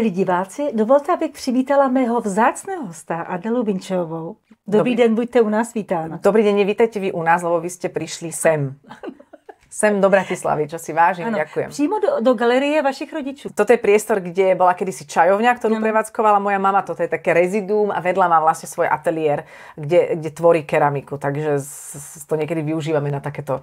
milí diváci, dovolte, abych přivítala mého vzácného hosta Adelu Vinčovou. Dobrý, Dobrý den, buďte u nás vítána. Dobrý den, nevítajte vy u nás, lebo vy ste prišli sem. Sem do Bratislavy, čo si vážim, ano, ďakujem. Přímo do, do galerie vašich rodičů. Toto je priestor, kde bola kedysi čajovňa, ktorú ano. prevádzkovala moja mama. Toto je také reziduum a vedľa má vlastne svoj ateliér, kde, kde tvorí keramiku. Takže to niekedy využívame na takéto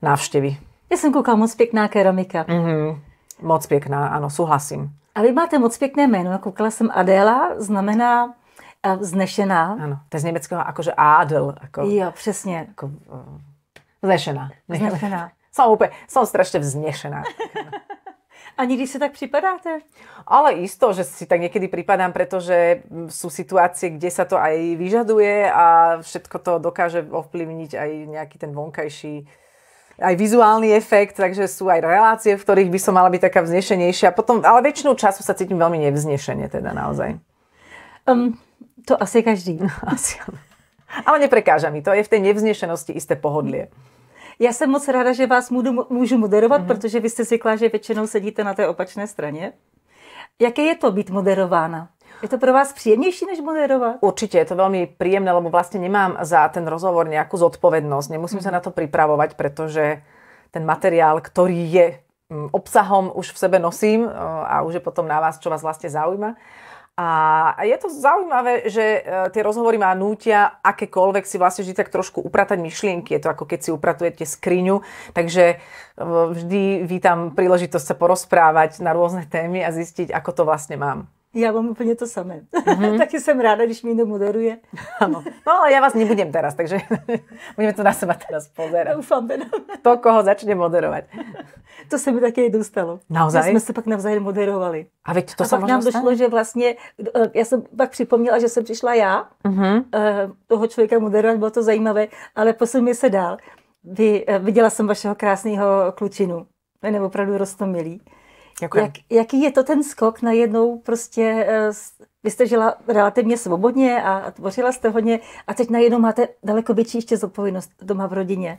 návštevy. Ja som kúkal, moc pekná keramika. Mm-hmm. Moc pekná, áno, súhlasím. A vy máte moc pěkné jméno, koukala jsem Adela, znamená eh, vznešená. Ano, to je z německého akože Adel. Ako, jo, přesně. Ako, eh, vznešená. Vznešená. Som, úplne, som strašne vznešená. A nikdy si tak připadáte? Ale isto, že si tak niekedy pripadám, pretože sú situácie, kde sa to aj vyžaduje a všetko to dokáže ovplyvniť aj nejaký ten vonkajší aj vizuálny efekt, takže sú aj relácie, v ktorých by som mala byť taká vznešenejšia. Potom, ale väčšinu času sa cítim veľmi nevznešene, teda naozaj. Um, to asi každý. asi. Ale neprekáža mi to, je v tej nevznešenosti isté pohodlie. Já jsem moc ráda, že vás můžu moderovat, mm-hmm. protože vy jste zvyklá, že většinou sedíte na té opačné straně. Jaké je to být moderována? Je to pro vás príjemnejšie, než moderovať? Určite, je to veľmi príjemné, lebo vlastne nemám za ten rozhovor nejakú zodpovednosť. Nemusím mm. sa na to pripravovať, pretože ten materiál, ktorý je mm, obsahom, už v sebe nosím eh, a už je potom na vás, čo vás vlastne zaujíma. A je to zaujímavé, že eh, tie rozhovory má nútia akékoľvek si vlastne vždy tak trošku upratať myšlienky. Je to ako keď si upratujete skriňu, takže eh, vždy vítam príležitosť sa porozprávať na rôzne témy a zistiť, ako to vlastne mám. Ja mám úplne to samé. Mm-hmm. Taky som ráda, když mi to moderuje. Ano. No ale ja vás nebudem teraz, takže budeme to na seba teraz pozerať. Ufám, no. To, koho začne moderovať. To sa mi také aj dostalo. Naozaj? Ja sme sa pak navzájem moderovali. A veď to a sa pak nám došlo, že vlastne, eh, ja som pak připomněla, že som prišla ja, mm-hmm. Eh, toho človeka moderovať, bolo to zajímavé, ale posunme se dál. Vy, eh, viděla jsem vašeho krásného klučinu. Ten je opravdu rostomilý. Děkujem. Jak, jaký je to ten skok najednou prostě, eh, vy jste žila relativně svobodně a tvořila jste hodně a teď najednou máte daleko větší ještě zodpovědnost doma v rodině.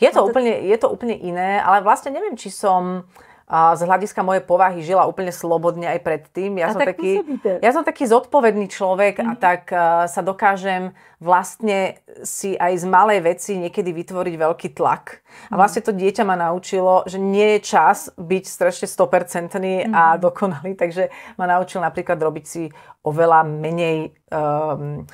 Je to, to... Úplne, je to úplne iné, ale vlastne neviem, či som uh, a z hľadiska mojej povahy žila úplne slobodne aj predtým. Ja, a som, tak taký, ja som taký zodpovedný človek mm-hmm. a mhm. tak uh, sa dokážem vlastne si aj z malej veci niekedy vytvoriť veľký tlak. Mm-hmm. A mhm. vlastne to dieťa ma naučilo, že nie je čas byť strašne 100% mm-hmm. a mhm. dokonalý, takže ma naučil napríklad robiť si oveľa menej... Um,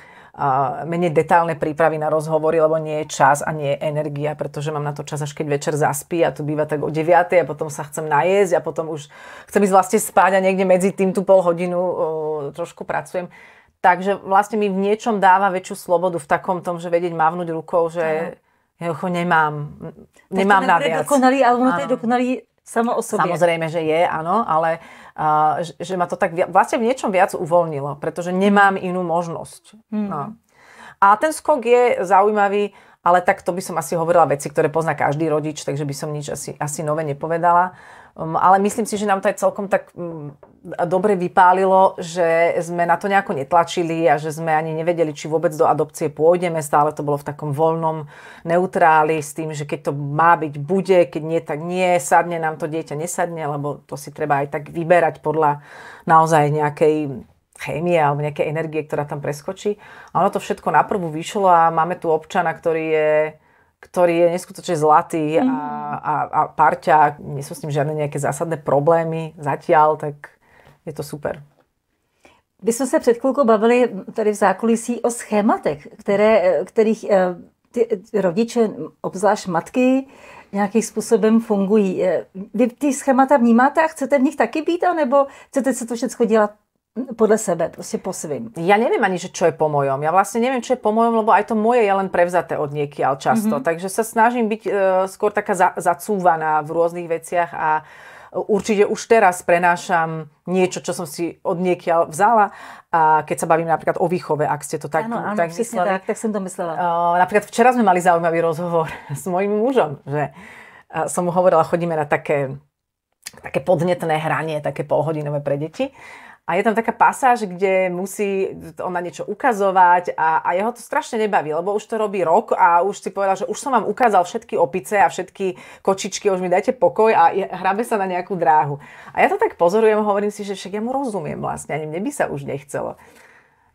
menej detálne prípravy na rozhovory, lebo nie je čas a nie je energia, pretože mám na to čas, až keď večer zaspí a to býva tak o 9 a potom sa chcem najesť a potom už chcem ísť vlastne spať a niekde medzi tým tú pol hodinu o, trošku pracujem. Takže vlastne mi v niečom dáva väčšiu slobodu v takom tom, že vedieť mávnuť rukou, že... Ja ho nemám. Nemám na viac. Dokonalý, ale ono to je dokonalý Samo o sobie. Samozrejme, že je, áno, ale uh, že, že ma to tak viac, vlastne v niečom viac uvoľnilo, pretože nemám inú možnosť. Hmm. No. A ten skok je zaujímavý ale tak to by som asi hovorila veci, ktoré pozná každý rodič, takže by som nič asi, asi nové nepovedala. Um, ale myslím si, že nám to aj celkom tak um, dobre vypálilo, že sme na to nejako netlačili a že sme ani nevedeli, či vôbec do adopcie pôjdeme. Stále to bolo v takom voľnom neutráli s tým, že keď to má byť, bude, keď nie, tak nie, sadne nám to dieťa, nesadne, lebo to si treba aj tak vyberať podľa naozaj nejakej chémie alebo nejaké energie, ktorá tam preskočí. A ono to všetko naprvu vyšlo a máme tu občana, ktorý je ktorý je neskutočne zlatý a, mhm. a, a parťák, nie sú s ním žiadne nejaké zásadné problémy zatiaľ, tak je to super. My sme se před chvilkou bavili tady v zákulisí o schématech, ktoré, kterých eh, ty rodiče, obzvlášť matky, nějakým způsobem fungují. Eh, vy ty schémata vnímáte a chcete v nich taky být, anebo chcete sa to všechno dělat podľa sebe, proste po svým. Ja neviem ani, že čo je po mojom. Ja vlastne neviem, čo je po mojom, lebo aj to moje je len prevzaté od ale často. Mm-hmm. Takže sa snažím byť e, skôr taká za, zacúvaná v rôznych veciach a určite už teraz prenášam niečo, čo som si od niekiaľ vzala. A keď sa bavím napríklad o výchove, ak ste to tak, áno, áno, tak mysleli. Tak, tak som to myslela. Uh, napríklad včera sme mali zaujímavý rozhovor s mojim mužom, že uh, som mu hovorila, chodíme na také také podnetné hranie, také polhodinové pre deti. A je tam taká pasáž, kde musí ona niečo ukazovať a, a jeho to strašne nebaví, lebo už to robí rok a už si povedal, že už som vám ukázal všetky opice a všetky kočičky, už mi dajte pokoj a hrabe sa na nejakú dráhu. A ja to tak pozorujem, hovorím si, že však ja mu rozumiem vlastne, ani mne by sa už nechcelo.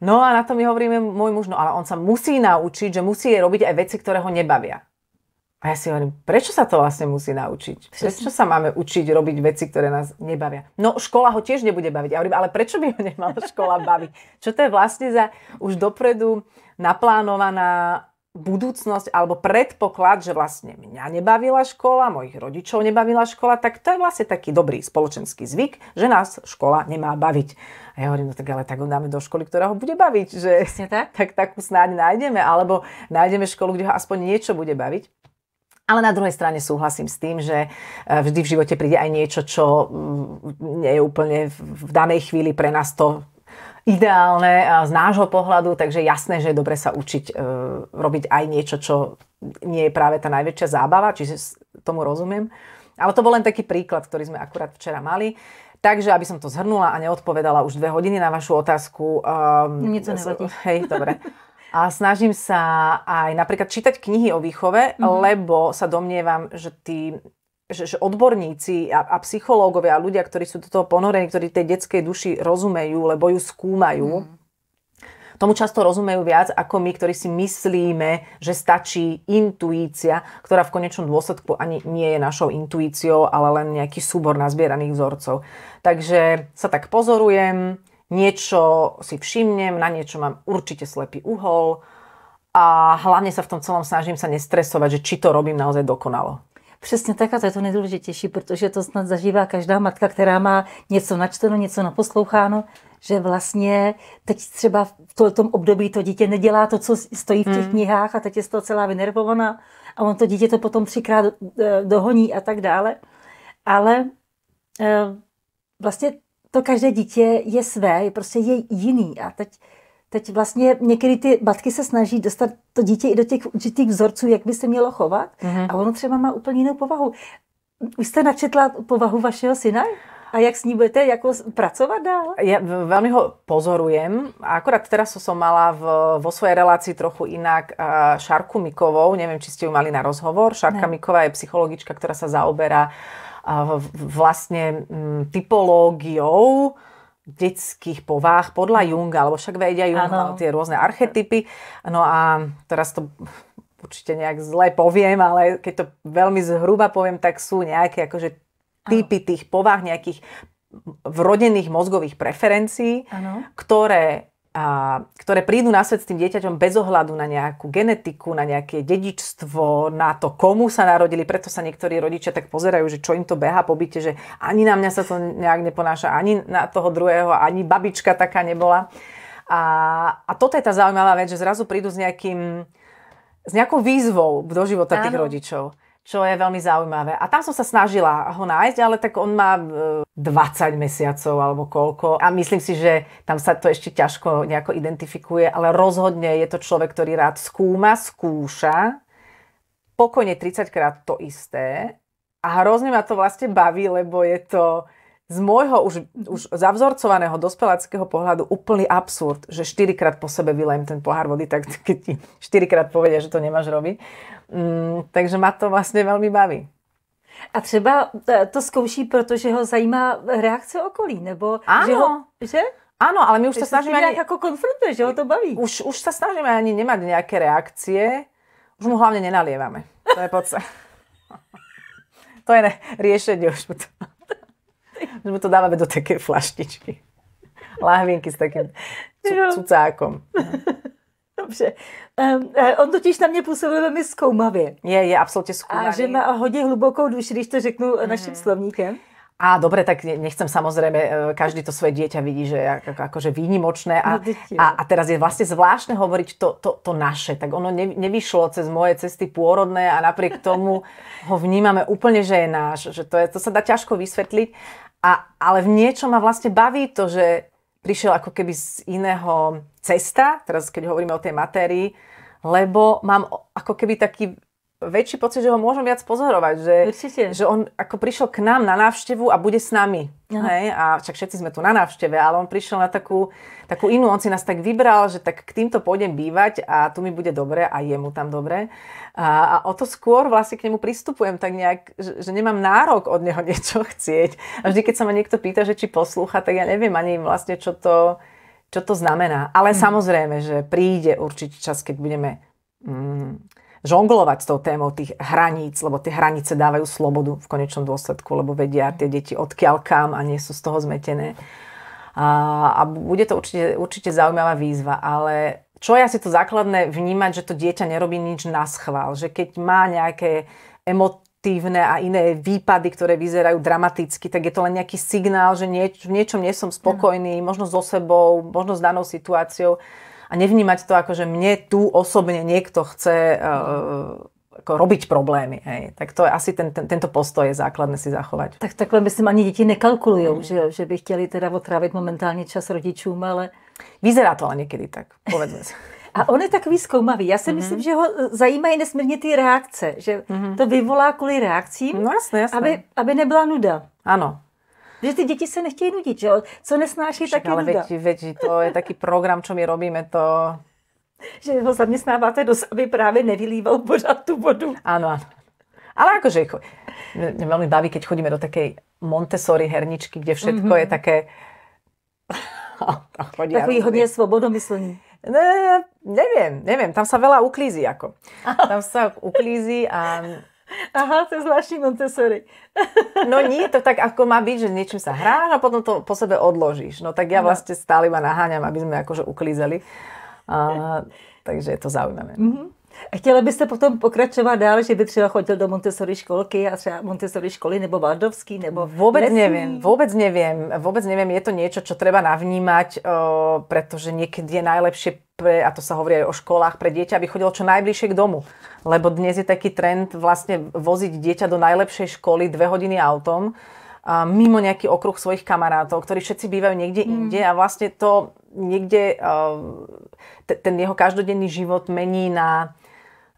No a na to mi hovoríme môj muž, no ale on sa musí naučiť, že musí robiť aj veci, ktoré ho nebavia. A ja si hovorím, prečo sa to vlastne musí naučiť? Prečo sa máme učiť robiť veci, ktoré nás nebavia? No, škola ho tiež nebude baviť. Ja hovorím, ale prečo by ho nemala škola baviť? Čo to je vlastne za už dopredu naplánovaná budúcnosť alebo predpoklad, že vlastne mňa nebavila škola, mojich rodičov nebavila škola, tak to je vlastne taký dobrý spoločenský zvyk, že nás škola nemá baviť. A ja hovorím, no tak ale tak ho dáme do školy, ktorá ho bude baviť, že tak? tak takú snáď nájdeme, alebo nájdeme školu, kde ho aspoň niečo bude baviť. Ale na druhej strane súhlasím s tým, že e, vždy v živote príde aj niečo, čo mm, nie je úplne v danej chvíli pre nás to ideálne z nášho pohľadu, takže jasné, že je dobre sa učiť e, robiť aj niečo, čo nie je práve tá najväčšia zábava, čiže tomu rozumiem. Ale to bol len taký príklad, ktorý sme akurát včera mali. Takže, aby som to zhrnula a neodpovedala už dve hodiny na vašu otázku. Um, ehm, Nič nevadí. Hej, dobre. A snažím sa aj napríklad čítať knihy o výchove, mm-hmm. lebo sa domnievam, že tí že, že odborníci a, a psychológovia a ľudia, ktorí sú do toho ponorení, ktorí tej detskej duši rozumejú, lebo ju skúmajú, mm tomu často rozumejú viac ako my, ktorí si myslíme, že stačí intuícia, ktorá v konečnom dôsledku ani nie je našou intuíciou, ale len nejaký súbor nazbieraných vzorcov. Takže sa tak pozorujem, niečo si všimnem, na niečo mám určite slepý uhol a hlavne sa v tom celom snažím sa nestresovať, že či to robím naozaj dokonalo. Přesně tak a to je to nejdůležitější, protože to snad zažívá každá matka, která má něco načteno, něco naposloucháno, že vlastně teď třeba v tom období to dítě nedělá to, co stojí v těch mm. knihách a teď je z toho celá vynervovaná a on to dítě to potom třikrát eh, dohoní a tak dále. Ale eh, vlastně to každé dítě je své, je prostě je jiný. A teď, teď vlastně někdy ty matky se snaží dostat to dítě i do těch určitých vzorců, jak by se mělo chovat. Mm-hmm. A ono třeba má úplně jinou povahu. Už jste načetla povahu vašeho syna? A jak s ní budete jako pracovat dál? Ja veľmi ho pozorujem. Akorát teraz som mala v, vo svojej relácii trochu inak Šarku Mikovou. Neviem, či ste ju mali na rozhovor. Šarka ne. Miková je psychologička, ktorá sa zaoberá vlastne mm, typológiou detských povách podľa Junga, alebo však vedia Junga ano. tie rôzne archetypy. No a teraz to určite nejak zle poviem, ale keď to veľmi zhruba poviem, tak sú nejaké akože typy ano. tých povách, nejakých vrodených mozgových preferencií, ano. ktoré a, ktoré prídu na svet s tým dieťaťom bez ohľadu na nejakú genetiku, na nejaké dedičstvo, na to, komu sa narodili. Preto sa niektorí rodičia tak pozerajú, že čo im to beha po byte, že ani na mňa sa to nejak neponáša, ani na toho druhého, ani babička taká nebola. A, a toto je tá zaujímavá vec, že zrazu prídu s, nejakým, s nejakou výzvou do života Áno. tých rodičov čo je veľmi zaujímavé. A tam som sa snažila ho nájsť, ale tak on má 20 e, mesiacov alebo koľko. A myslím si, že tam sa to ešte ťažko nejako identifikuje, ale rozhodne je to človek, ktorý rád skúma, skúša. Pokojne 30 krát to isté. A hrozne ma to vlastne baví, lebo je to z môjho už, už zavzorcovaného dospeláckého pohľadu úplný absurd, že štyrikrát po sebe vylejem ten pohár vody, tak keď ti štyrikrát povedia, že to nemáš robiť. Mm, takže ma to vlastne veľmi baví. A třeba e, to zkouší, protože ho zajímá reakce okolí, nebo Áno. že ho, že? Áno, ale my už sa snažíme... Ani... ako konfrontuje, že ho to baví. Už, už sa snažíme ani nemať nejaké reakcie. Už mu hlavne nenalievame. To je podstata. to je riešenie už že to dávame do také flaštičky. Lahvinky s takým cucákom. Dobře. Um, on totiž na mě působil velmi zkoumavě. Je, je absolutně zkoumavý. A že má hodně hlubokou duši, když to řeknu mm. našim slovníkem. A dobre, tak nechcem samozrejme, každý to svoje dieťa vidí, že je ako, akože výnimočné a, no, a, a teraz je vlastne zvláštne hovoriť to, to, to naše, tak ono ne, nevyšlo cez moje cesty pôrodné a napriek tomu ho vnímame úplne, že je náš, že to, je, to sa dá ťažko vysvetliť a, ale v niečom ma vlastne baví to, že prišiel ako keby z iného cesta, teraz keď hovoríme o tej matérii, lebo mám ako keby taký väčší pocit, že ho môžem viac pozorovať, že, že on ako prišiel k nám na návštevu a bude s nami. Hej? A však všetci sme tu na návšteve, ale on prišiel na takú, takú inú, on si nás tak vybral, že tak k týmto pôjdem bývať a tu mi bude dobre a je mu tam dobre. A, a o to skôr vlastne k nemu pristupujem tak nejak, že, že nemám nárok od neho niečo chcieť. A vždy, keď sa ma niekto pýta, že či poslúcha, tak ja neviem ani vlastne, čo to, čo to znamená. Ale mm. samozrejme, že príde určite čas, keď budeme... Mm, žonglovať s tou témou tých hraníc, lebo tie hranice dávajú slobodu v konečnom dôsledku, lebo vedia tie deti odkiaľ kam a nie sú z toho zmetené. A, a bude to určite, určite zaujímavá výzva, ale čo je asi to základné vnímať, že to dieťa nerobí nič na schvál, že keď má nejaké emotívne a iné výpady, ktoré vyzerajú dramaticky, tak je to len nejaký signál, že nieč, v niečom nie som spokojný, mm. možno so sebou, možno s danou situáciou a nevnímať to ako, že mne tu osobne niekto chce uh, ako robiť problémy. Hej. Tak to je asi ten, ten, tento postoj je základné si zachovať. Tak takhle myslím ani deti nekalkulujú, mm. že, že by chteli teda otráviť momentálne čas rodičům, ale Vyzerá to ale niekedy tak, povedzme si. A on je tak zkoumavý. Já si mm-hmm. myslím, že ho e, zajímají nesmírně ty reakce, že mm-hmm. to vyvolá kvůli reakcím, no, jasné, jasné. Aby, aby nebyla nuda. Ano, že ty deti sa nechtějí nudiť, že co nesnáší, tak je ale nuda. Veď, veď, to je taký program, čo my robíme, to... Že ho zamestnáváte dosť, aby práve nevylíval pořád tú vodu. Áno, áno. Ale akože, mňa veľmi baví, keď chodíme do takej Montessori herničky, kde všetko mm-hmm. je mhm. také chodia Takový hodne svobodomyslný. Ne, neviem, neviem. Tam sa veľa uklízi ako. Tam sa uklízi a... Aha, to je zvláštny Montessori. No nie, to tak ako má byť, že niečím sa hráš a no potom to po sebe odložíš. No tak ja no. vlastne stále ma naháňam, aby sme akože uklízeli. A, takže je to zaujímavé. Mm-hmm. Chtěla byste potom pokračovat dál, že by třeba chodil do Montessori školky a třeba Montessori školy nebo Valdovský nebo Vôbec lesný? neviem, vôbec neviem, vôbec neviem, je to niečo, čo treba navnímať, protože pretože niekedy je najlepšie pre, a to sa hovorí aj o školách, pre dieťa, aby chodilo čo najbližšie k domu. Lebo dnes je taký trend vlastne voziť dieťa do najlepšej školy dve hodiny autom, a mimo nejaký okruh svojich kamarátov, ktorí všetci bývajú niekde mm. inde a vlastne to niekde, uh, ten jeho každodenný život mení na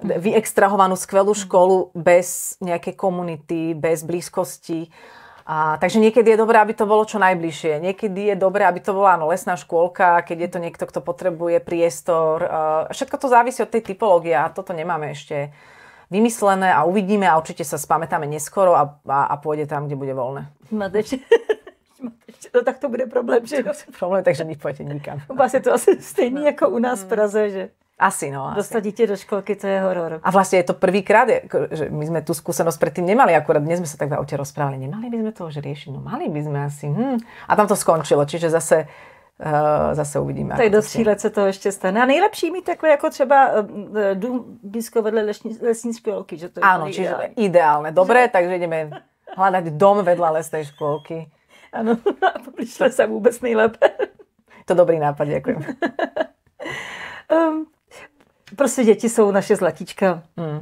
vyextrahovanú skvelú mm. školu bez nejakej komunity, bez blízkosti. A, takže niekedy je dobré, aby to bolo čo najbližšie. Niekedy je dobré, aby to bola áno, lesná škôlka, keď je to niekto, kto potrebuje priestor. všetko to závisí od tej typológie a toto nemáme ešte vymyslené a uvidíme a určite sa spamätáme neskoro a, a, a pôjde tam, kde bude voľné. Mateš, no tak to bude problém, že jo? Problém, takže nepojďte nikam. Vás je vlastne to asi stejný jako no. u nás v Praze, že asi, no. Asi. Dostať dieťa do školky, to je horor. A vlastne je to prvýkrát, že my sme tú skúsenosť predtým nemali, akurát dnes sme sa tak o tie rozprávali, nemali by sme to už riešiť, no mali by sme asi. Hm. A tam to skončilo, čiže zase eh, zase uvidíme. To do tří let se to ještě stane. A nejlepší mít takové ako třeba eh, eh, dům blízko vedle lesní, lesní škôlky. Že to je Áno, čiže ideálne. ideálne. Dobre, že... takže ideme hľadať dom vedľa lesnej školky. Áno, a pobliž sa vůbec nejlépe. to dobrý nápad, ďakujem. um, Prostě děti jsou naše zlatíčka. Mm.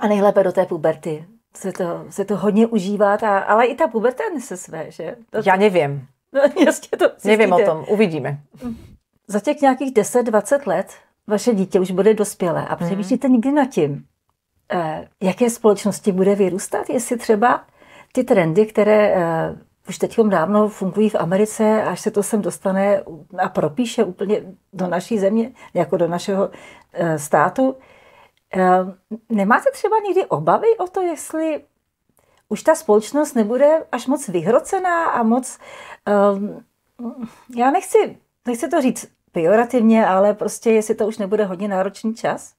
A nejlépe do té puberty. Se to, se to hodně užívá, ta, ale i ta puberta nese své, že? To, Já nevím. No, jasně to Nevím o tom, uvidíme. Za těch nějakých 10-20 let vaše dítě už bude dospělé a hmm. přemýšlíte mm. nikdy nad tím, eh, jaké společnosti bude vyrůstat, jestli třeba ty trendy, které eh, už teď dávno fungují v Americe, až se to sem dostane a propíše úplně do naší země, jako do našeho eh, státu. Eh, nemáte třeba nikdy obavy o to, jestli už ta společnost nebude až moc vyhrocená a moc, eh, já nechci, nechci to říct pejorativně, ale prostě jestli to už nebude hodně náročný čas?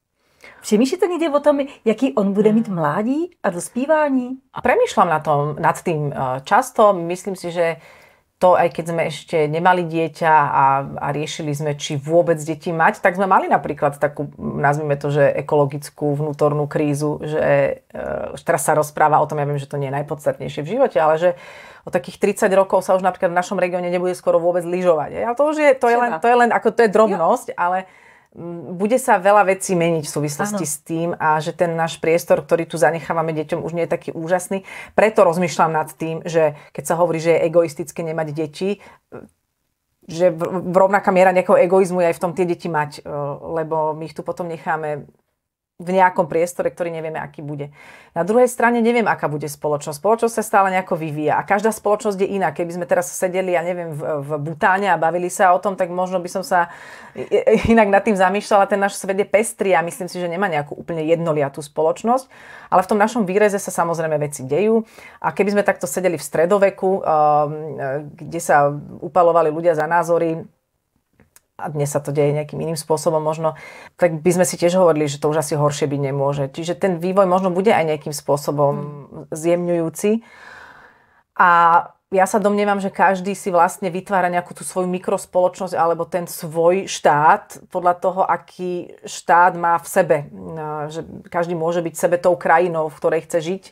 Přemýšlíte někdy o tom, jaký on bude mít mm. mládí a dospívání? Premýšľam na tom, nad tým eh, často. Myslím si, že to, aj keď sme ešte nemali dieťa a, a riešili sme, či vôbec deti mať, tak sme mali napríklad takú, nazvime to, že ekologickú vnútornú krízu, že e, teraz sa rozpráva o tom, ja viem, že to nie je najpodstatnejšie v živote, ale že o takých 30 rokov sa už napríklad v našom regióne nebude skoro vôbec lyžovať. Ale to už je, to je, len, to je len, ako to je drobnosť, jo. ale bude sa veľa vecí meniť v súvislosti ano. s tým a že ten náš priestor, ktorý tu zanechávame deťom, už nie je taký úžasný. Preto rozmýšľam nad tým, že keď sa hovorí, že je egoistické nemať deti, že v rovnaká miera nejakého egoizmu je aj v tom tie deti mať, e, lebo my ich tu potom necháme v nejakom priestore, ktorý nevieme, aký bude. Na druhej strane neviem, aká bude spoločnosť. Spoločnosť sa stále nejako vyvíja a každá spoločnosť je iná. Keby sme teraz sedeli, ja neviem, v, v Butáne a bavili sa o tom, tak možno by som sa inak nad tým zamýšľala. Ten náš svet je pestrý a myslím si, že nemá nejakú úplne jednoliatú spoločnosť. Ale v tom našom výreze sa samozrejme veci dejú. A keby sme takto sedeli v stredoveku, ehm, e, kde sa upalovali ľudia za názory, a dnes sa to deje nejakým iným spôsobom možno, tak by sme si tiež hovorili, že to už asi horšie byť nemôže. Čiže ten vývoj možno bude aj nejakým spôsobom mm. zjemňujúci. A ja sa domnievam, že každý si vlastne vytvára nejakú tú svoju mikrospoločnosť alebo ten svoj štát podľa toho, aký štát má v sebe. Že každý môže byť sebe tou krajinou, v ktorej chce žiť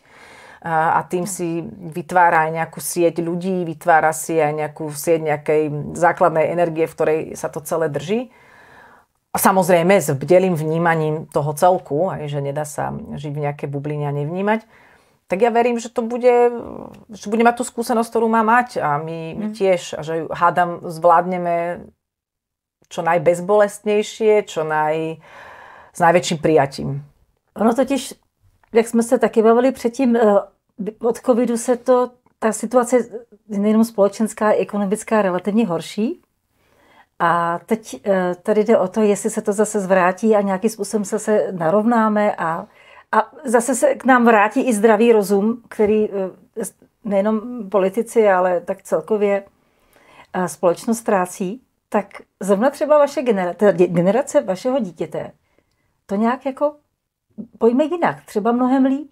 a tým si vytvára aj nejakú sieť ľudí, vytvára si aj nejakú sieť nejakej základnej energie, v ktorej sa to celé drží. A samozrejme s bdelým vnímaním toho celku, aj že nedá sa žiť v nejaké bubline a nevnímať. Tak ja verím, že to bude, že bude mať tú skúsenosť, ktorú má mať a my, my mhm. tiež, a že ju hádam zvládneme čo najbezbolestnejšie, čo naj, s najväčším prijatím. Ono totiž jak jsme se taky bavili předtím, eh, od covidu se to, ta situace nejenom společenská, ekonomická relativně horší. A teď eh, tady jde o to, jestli se to zase zvrátí a nějakým způsobem se zase narovnáme a, a zase se k nám vrátí i zdravý rozum, který eh, nejenom politici, ale tak celkově společnost ztrácí. Tak zrovna třeba vaše generace, teda generace vašeho dítěte to nějak jako pojme jinak, třeba mnohem líp.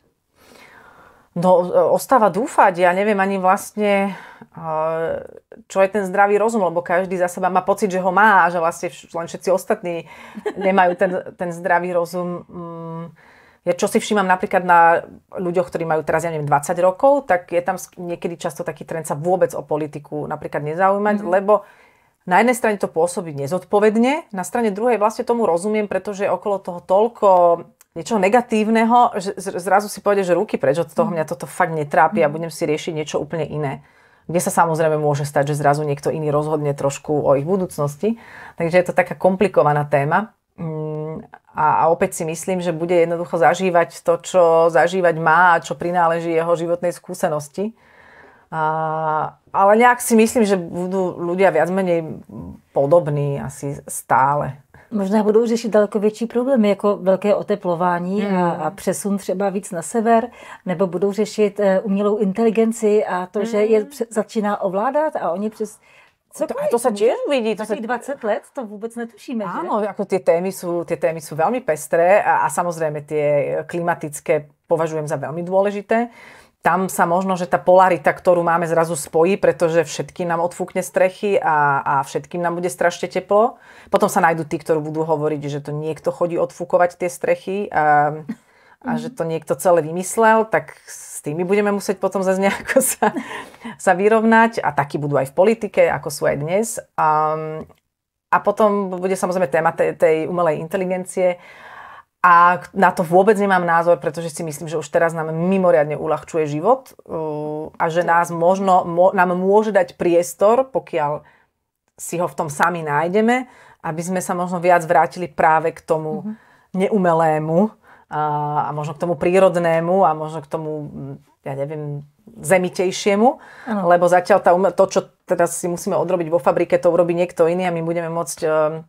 No, ostáva dúfať. Ja neviem ani vlastne, čo je ten zdravý rozum, lebo každý za seba má pocit, že ho má a že vlastne len všetci ostatní nemajú ten, ten zdravý rozum. Mm, ja čo si všímam napríklad na ľuďoch, ktorí majú teraz, ja neviem, 20 rokov, tak je tam niekedy často taký trend sa vôbec o politiku napríklad nezaujímať, mm-hmm. lebo na jednej strane to pôsobí nezodpovedne, na strane druhej vlastne tomu rozumiem, pretože okolo toho toľko Niečo negatívneho, že zrazu si povedeš, že ruky preč od toho, mm. mňa toto fakt netrápi a mm. budem si riešiť niečo úplne iné. Kde sa samozrejme môže stať, že zrazu niekto iný rozhodne trošku o ich budúcnosti. Takže je to taká komplikovaná téma. Mm, a, a opäť si myslím, že bude jednoducho zažívať to, čo zažívať má a čo prináleží jeho životnej skúsenosti. A, ale nejak si myslím, že budú ľudia viac menej podobní asi stále. Možná budou řešit daleko větší problémy, jako velké oteplování a, hmm. a přesun třeba víc na sever, nebo budou řešit eh, umělou inteligenci a to, že je hmm. začíná ovládat a oni přes... Co to, a to sa tiež vidí. To sa... 20 let to vôbec netušíme, Áno, že? ako tie témy, sú, tie témy sú veľmi pestré a, a samozrejme tie eh, klimatické považujem za veľmi dôležité tam sa možno, že tá polarita, ktorú máme, zrazu spojí, pretože všetkým nám odfúkne strechy a, a všetkým nám bude strašne teplo. Potom sa nájdú tí, ktorí budú hovoriť, že to niekto chodí odfúkovať tie strechy a, a že to niekto celé vymyslel, tak s tými budeme musieť potom zase nejako sa, sa vyrovnať. A takí budú aj v politike, ako sú aj dnes. A, a potom bude samozrejme téma tej, tej umelej inteligencie. A na to vôbec nemám názor, pretože si myslím, že už teraz nám mimoriadne uľahčuje život uh, a že nás možno, nám môže dať priestor, pokiaľ si ho v tom sami nájdeme, aby sme sa možno viac vrátili práve k tomu mhm. neumelému a, uh, a možno k tomu prírodnému a možno k tomu, ja neviem, zemitejšiemu, ano. lebo zatiaľ tá, to, čo teraz si musíme odrobiť vo fabrike, to urobí niekto iný a my budeme môcť um,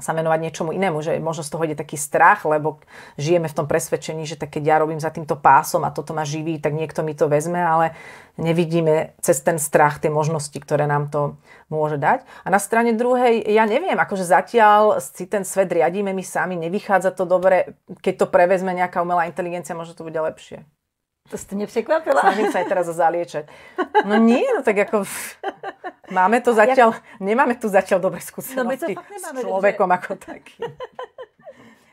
sa venovať niečomu inému, že možno z toho ide taký strach, lebo žijeme v tom presvedčení, že tak keď ja robím za týmto pásom a toto ma živí, tak niekto mi to vezme, ale nevidíme cez ten strach tie možnosti, ktoré nám to môže dať. A na strane druhej, ja neviem, akože zatiaľ si ten svet riadíme my sami, nevychádza to dobre, keď to prevezme nejaká umelá inteligencia, možno to bude lepšie. To ste neprekvapila? Snažím sa aj teraz zaliečať. No nie, no tak ako... Máme to zatiaľ... Ja... Nemáme tu zatiaľ dobré no skúsenosti no, s človekom dobre. ako takým.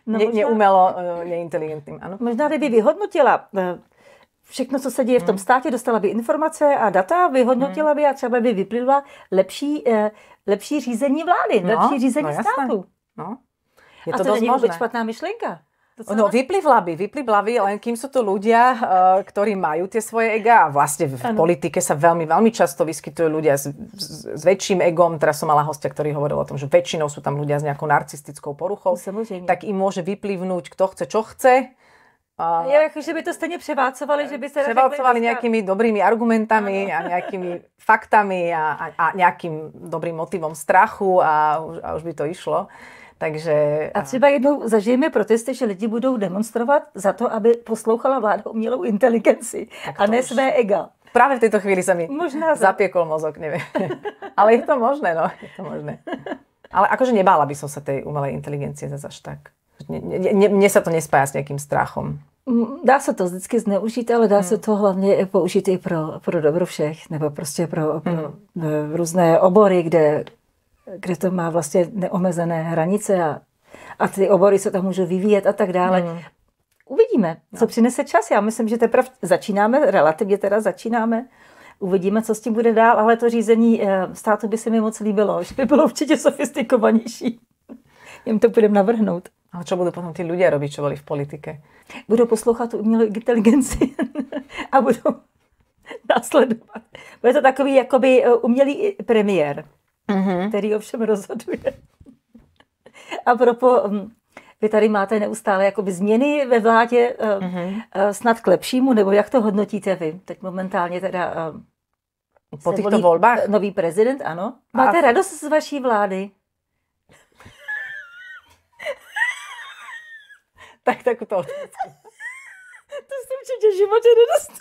No, ne, možná, neumelo, e, neinteligentným, áno. Možná by vyhodnotila e, všechno, co se děje v tom mhm. státě, dostala by informace a data, vyhodnotila mhm. by a třeba by vyplývala lepší, e, lepší řízení vlády, no, lepší řízení no, státu. No. Je to a to, to není vůbec špatná myšlenka. To no, vyplivla by, vyplivla by, len kým sú tu ľudia, eh, ktorí majú tie svoje ega a vlastne v ano. politike sa veľmi, veľmi často vyskytujú ľudia s, s, s väčším egom. Teraz som mala hostia, ktorý hovoril o tom, že väčšinou sú tam ľudia s nejakou narcistickou poruchou. Samozrejme. Tak im môže vyplivnúť, kto chce, čo chce. A... Ja, že by to stejne převálcovali, že by sa... Převálcovali nejakými dobrými argumentami ano. a nejakými faktami a, a, a nejakým dobrým motivom strachu a a už by to išlo. Takže, a třeba jednou zažijeme protesty, že lidi budou demonstrovat za to, aby poslouchala vláda umělou inteligenci a ne už... své ega. Práve v tejto chvíli sa mi Možná za... zapiekol mozog, neviem. Ale je to možné, no. Je to možné. Ale akože nebála by som sa tej umelej inteligencie zase až tak. Ne, ne, mne sa to nespája s nejakým strachom. Mm, dá se to vždycky zneužít, ale dá hmm. se to hlavně použít i pro, pro dobro všech, nebo prostě pro, pro hmm. různé obory, kde kde to má vlastně neomezené hranice a, a ty obory se tam můžou vyvíjet a tak dále. Mm. Uvidíme, no. co no. přinese čas. Já myslím, že teprve začínáme, relativně teda začínáme. Uvidíme, co s tím bude dál, ale to řízení eh, státu by se mi moc líbilo, že by bylo určitě sofistikovanější. Jim to budeme navrhnout. A čo budú potom tí ľudia robiť, čo boli v politike? Budú tu umělou inteligenci a budou následovat. Bude to takový jakoby eh, umělý premiér mm-hmm. který ovšem rozhoduje. A propo, mm, vy tady máte neustále jakoby změny ve vládě, eh, mm-hmm. Eh, snad k lepšímu, nebo jak to hodnotíte vy? Teď momentálně teda eh, po týchto volbách? Nový prezident, ano. Máte A... radost z vaší vlády? tak tak to. to som určite životě nedostala.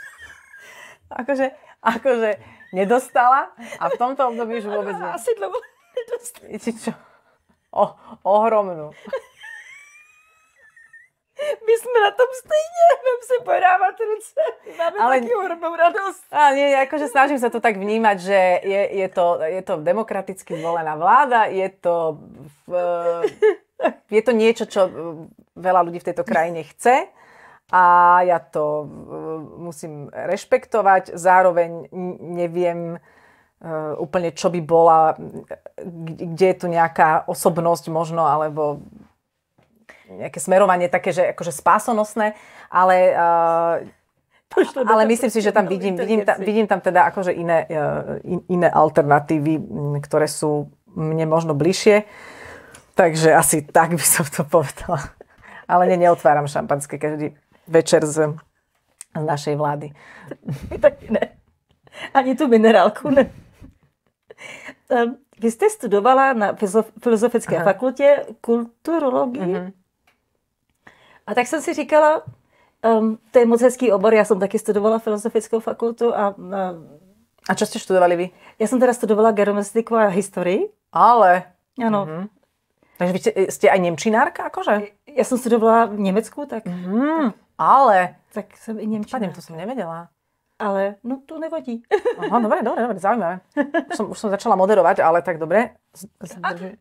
akože, akože, nedostala a v tomto období už vôbec nie. Asi dlho nedostala. Či čo? O, ohromnú. My sme na tom stejne, viem si porávať ruce, máme Ale, takú ohromnú radosť. Ale nie, akože snažím sa to tak vnímať, že je, je, to, je to demokraticky zvolená vláda, je to, v, je to niečo, čo e, veľa ľudí v tejto krajine chce a ja to e, musím rešpektovať. Zároveň neviem e, úplne, čo by bola, kde je tu nejaká osobnosť možno, alebo nejaké smerovanie také, že akože spásonosné, ale, uh, ale myslím si, že tam vidím, vidím, tam, vidím tam teda akože iné, uh, iné alternatívy, ktoré sú mne možno bližšie. Takže asi tak by som to povedala. Ale ne, neotváram šampanské každý, večer z, z našej vlády. tak ne. Ani tu minerálku ne. Ehm, vy jste studovala na Filozofické Aha. fakultě kulturologii. Mhm. A tak jsem si říkala, um, to je moc hezký obor, já jsem taky studovala Filozofickou fakultu a... Um, a čo ste študovali vy? Ja som teda studovala geromestiku a historii. Ale? Áno. Mm-hmm. Takže vy ste, ste aj nemčinárka akože? Ja som studovala v Nemecku, tak... Mm-hmm. tak ale... Tak som i no Nemčina. Padem, to som nevedela. Ale, no to nevadí. Aha, dobre, dobre, dobre, zaujímavé. Už som, už som začala moderovať, ale tak dobre.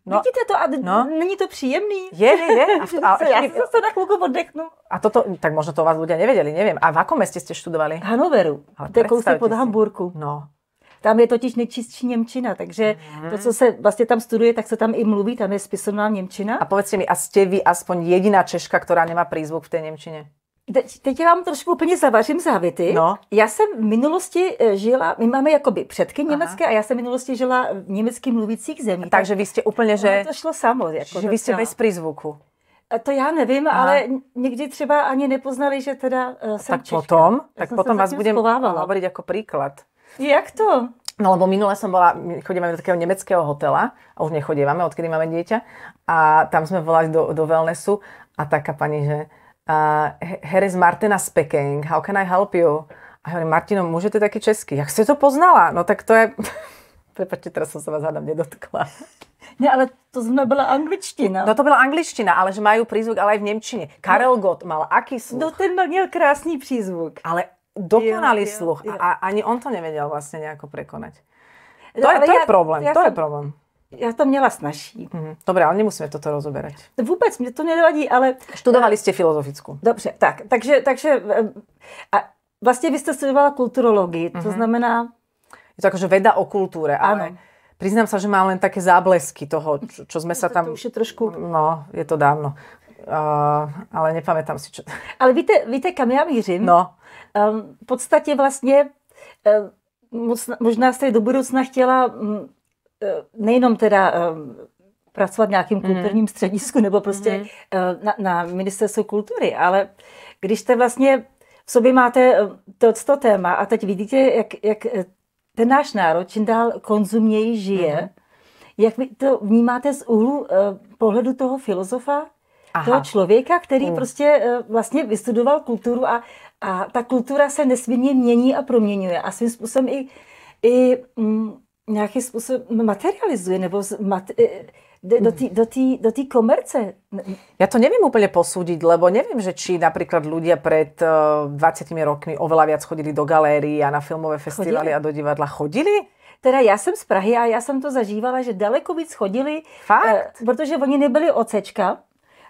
no, vidíte to, a no. není to příjemný? Je, je, je. A, v, a, ja som sa na chvíľku oddechnú. A toto, tak možno to vás ľudia nevedeli, neviem. A v akom meste ste študovali? Hanoveru. To je kousek pod Hamburku. No, tam je totiž nejčistší Němčina, takže mm. to, co se vlastně tam studuje, tak se tam i mluví, tam je spisovná Němčina. A povedzte mi, a ste vy aspoň jediná Češka, která nemá prízvuk v té Nemčine? Teď, teď vám trošku úplně zavařím závity. No. Já jsem v minulosti eh, žila, my máme jakoby předky Aha. německé a já jsem v minulosti žila v německy mluvících zemích. Takže tak, vy jste úplně, že... To šlo samo. Jako že vy jste bez přízvuku. Eh, to já nevím, Aha. ale někdy třeba ani nepoznali, že teda eh, jsem Tak Češka. potom, tak potom vás budem hovoriť jako příklad. Jak to? No lebo minule som bola, my chodíme do takého nemeckého hotela, a už nechodívame, odkedy máme dieťa, a tam sme volali do, do wellnessu a taká pani, že uh, here is Martina speaking, how can I help you? A hovorím, Martino, môžete taký česky? Jak ste to poznala? No tak to je... Prepačte, teraz som sa vás hádam nedotkla. Nie, ale to sme bola angličtina. No to byla angličtina, ale že majú prízvuk, ale aj v Nemčine. Karel no. Gott mal aký sluch? No ten měl krásný prízvuk. Ale dokonalý jo, sluch jo, jo. a ani on to nevedel vlastne nejako prekonať. No, to, je, to ja, je problém, ja to som, je problém ja to měla snažší. Mm, dobré, ale nemusíme toto rozoberať. Vůbec, mě to nevadí, ale... Študovali jste filozofickou. Dobře, tak, takže, takže eh, a vlastně vy jste studovala kulturologii, to mm -hmm. znamená... Je to akože veda o kultúre, ale... Ano. Priznám sa, že mám len také záblesky toho, čo, čo sme sa tam... To už je trošku... No, je to dávno. Uh, ale nepamätám si, čo... Ale víte, víte kam já mířím? No. Um, v podstatě vlastně... Um, možná jste do budoucna chtěla mm, E, nejenom teda e, pracovat v nějakém mhm. kulturním středisku nebo prostě mhm. e, na, na ministerstvu kultury, ale když jste vlastně v sobě máte to, to téma a teď vidíte, jak, jak ten náš národ čím dál konzumněji žije, mhm. jak vy to vnímáte z úhlu pohledu toho filozofa, Aha. toho člověka, který mm. prostě vlastně vystudoval kulturu a, a ta kultura se nesmírně mění a proměňuje a svým způsobem i, i mm, nějakým způsobem materializuje, nebo mat, e, e, do té do tý, do tý komerce? Ja to neviem úplne posúdiť, lebo neviem, že či napríklad ľudia pred 20 e, rokmi oveľa viac chodili do galérií a na filmové festivaly chodili. a do divadla. Chodili? Teda já jsem z Prahy a já jsem to zažívala, že daleko víc chodili, Fakt? protože oni nebyli ocečka,